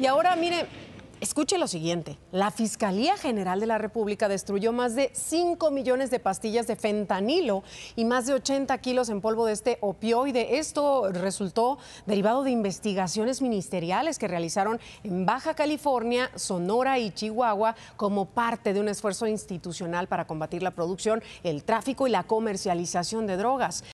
Y ahora, mire, Escuche lo siguiente, la Fiscalía General de la República destruyó más de 5 millones de pastillas de fentanilo y más de 80 kilos en polvo de este opioide. Esto resultó derivado de investigaciones ministeriales que realizaron en Baja California, Sonora y Chihuahua como parte de un esfuerzo institucional para combatir la producción, el tráfico y la comercialización de drogas.